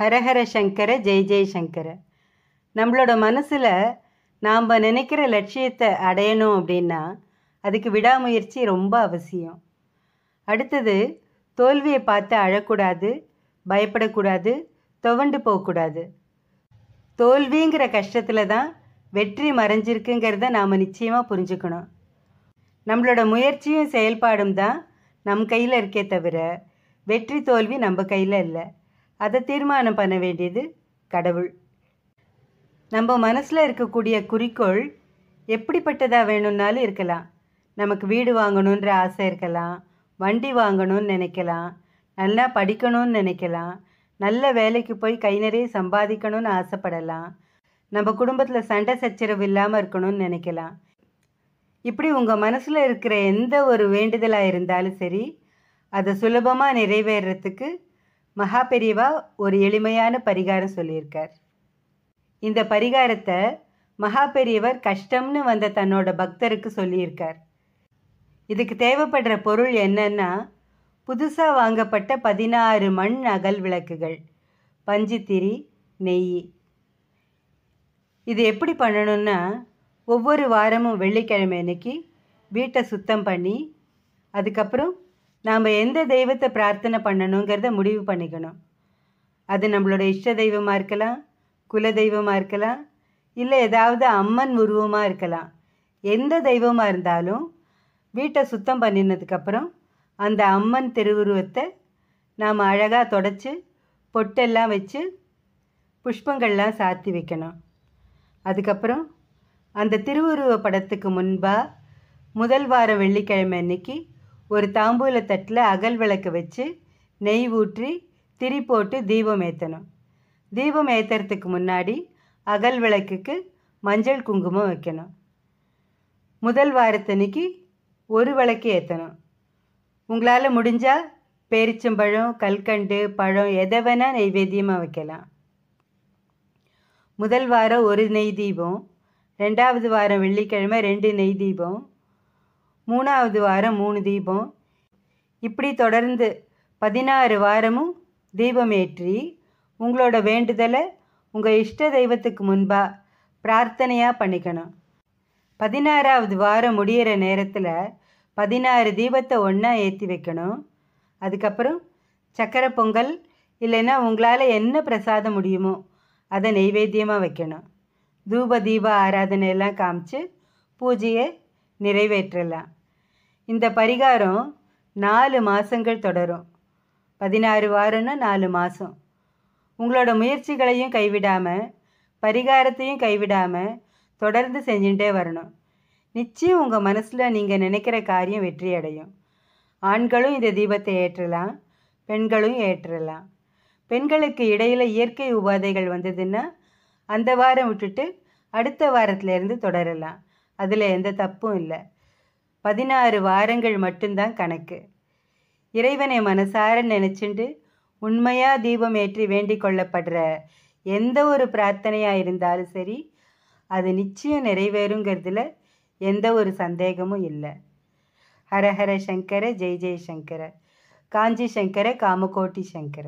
ஹரஹர சங்கர ஜெய் ஜெய் சங்கர நம்மளோட மனசில் நாம் நினைக்கிற லட்சியத்தை அடையணும் அப்படின்னா அதுக்கு விடாமுயற்சி ரொம்ப அவசியம் அடுத்தது தோல்வியை பார்த்து அழக்கூடாது பயப்படக்கூடாது துவண்டு போகக்கூடாது தோல்விங்கிற கஷ்டத்தில் தான் வெற்றி மறைஞ்சிருக்குங்கிறத நாம் நிச்சயமாக புரிஞ்சுக்கணும் நம்மளோட முயற்சியும் செயல்பாடும் தான் நம் கையில் இருக்கே தவிர வெற்றி தோல்வி நம்ம கையில் இல்லை அதை தீர்மானம் பண்ண வேண்டியது கடவுள் நம்ம மனசில் இருக்கக்கூடிய குறிக்கோள் எப்படிப்பட்டதாக வேணும்னாலும் இருக்கலாம் நமக்கு வீடு வாங்கணுன்ற ஆசை இருக்கலாம் வண்டி வாங்கணும்னு நினைக்கலாம் நல்லா படிக்கணும்னு நினைக்கலாம் நல்ல வேலைக்கு போய் கை நிறைய சம்பாதிக்கணும்னு ஆசைப்படலாம் நம்ம குடும்பத்தில் சண்டை சச்சரவு இல்லாமல் இருக்கணும்னு நினைக்கலாம் இப்படி உங்கள் மனசில் இருக்கிற எந்த ஒரு வேண்டுதலாக இருந்தாலும் சரி அதை சுலபமாக நிறைவேறத்துக்கு மகா பெரியவா ஒரு எளிமையான பரிகாரம் சொல்லியிருக்கார் இந்த பரிகாரத்தை மகா பெரியவர் கஷ்டம்னு வந்த தன்னோட பக்தருக்கு சொல்லியிருக்கார் இதுக்கு தேவைப்படுற பொருள் என்னன்னா புதுசாக வாங்கப்பட்ட பதினாறு மண் அகல் விளக்குகள் பஞ்சுத்திரி நெய் இது எப்படி பண்ணணும்னா ஒவ்வொரு வாரமும் வெள்ளிக்கிழமை அன்னைக்கு வீட்டை சுத்தம் பண்ணி அதுக்கப்புறம் நாம் எந்த தெய்வத்தை பிரார்த்தனை பண்ணணுங்கிறத முடிவு பண்ணிக்கணும் அது நம்மளோட இஷ்ட தெய்வமாக இருக்கலாம் குல தெய்வமாக இருக்கலாம் இல்லை ஏதாவது அம்மன் உருவமாக இருக்கலாம் எந்த தெய்வமாக இருந்தாலும் வீட்டை சுத்தம் பண்ணினதுக்கப்புறம் அந்த அம்மன் திருவுருவத்தை நாம் அழகாக தொடச்சி பொட்டெல்லாம் வச்சு புஷ்பங்கள்லாம் சாத்தி வைக்கணும் அதுக்கப்புறம் அந்த திருவுருவ படத்துக்கு முன்பாக முதல் வார வெள்ளிக்கிழமை அன்னைக்கு ஒரு தாம்பூல தட்டில் அகல் விளக்கு வச்சு நெய் ஊற்றி திரி போட்டு தீபம் ஏற்றணும் தீபம் ஏற்றுறதுக்கு முன்னாடி அகல் விளக்குக்கு மஞ்சள் குங்குமம் வைக்கணும் முதல் வாரத்தன்னைக்கு ஒரு விளக்கு ஏற்றணும் உங்களால் முடிஞ்சால் பேரிச்சம்பழம் கல்கண்டு பழம் எதை வேணால் நைவேத்தியமாக வைக்கலாம் முதல் வாரம் ஒரு நெய் தீபம் ரெண்டாவது வாரம் வெள்ளிக்கிழமை ரெண்டு நெய் தீபம் மூணாவது வாரம் மூணு தீபம் இப்படி தொடர்ந்து பதினாறு வாரமும் தீபமேற்றி உங்களோட வேண்டுதலை உங்கள் இஷ்ட தெய்வத்துக்கு முன்பாக பிரார்த்தனையாக பண்ணிக்கணும் பதினாறாவது வாரம் முடிகிற நேரத்தில் பதினாறு தீபத்தை ஒன்றா ஏற்றி வைக்கணும் அதுக்கப்புறம் சக்கரை பொங்கல் இல்லைன்னா உங்களால் என்ன பிரசாதம் முடியுமோ அதை நெய்வேத்தியமாக வைக்கணும் தூப தீப ஆராதனை எல்லாம் காமிச்சு பூஜையை நிறைவேற்றலாம் இந்த பரிகாரம் நாலு மாதங்கள் தொடரும் பதினாறு வாரம்னா நாலு மாதம் உங்களோட முயற்சிகளையும் கைவிடாமல் பரிகாரத்தையும் கைவிடாமல் தொடர்ந்து செஞ்சுட்டே வரணும் நிச்சயம் உங்கள் மனசில் நீங்கள் நினைக்கிற காரியம் வெற்றி அடையும் ஆண்களும் இந்த தீபத்தை ஏற்றலாம் பெண்களும் ஏற்றலாம் பெண்களுக்கு இடையில் இயற்கை உபாதைகள் வந்ததுன்னா அந்த வாரம் விட்டுட்டு அடுத்த வாரத்திலேருந்து தொடரலாம் அதில் எந்த தப்பும் இல்லை பதினாறு வாரங்கள் மட்டும்தான் கணக்கு இறைவனை மனசார நினைச்சுண்டு உண்மையாக தீபம் ஏற்றி வேண்டிக் கொள்ளப்படுற எந்த ஒரு பிரார்த்தனையாக இருந்தாலும் சரி அது நிச்சயம் நிறைவேறுங்கிறதுல எந்த ஒரு சந்தேகமும் இல்லை ஹரஹர சங்கர ஜெய் ஜெய் சங்கர காஞ்சி சங்கர காமகோட்டி சங்கர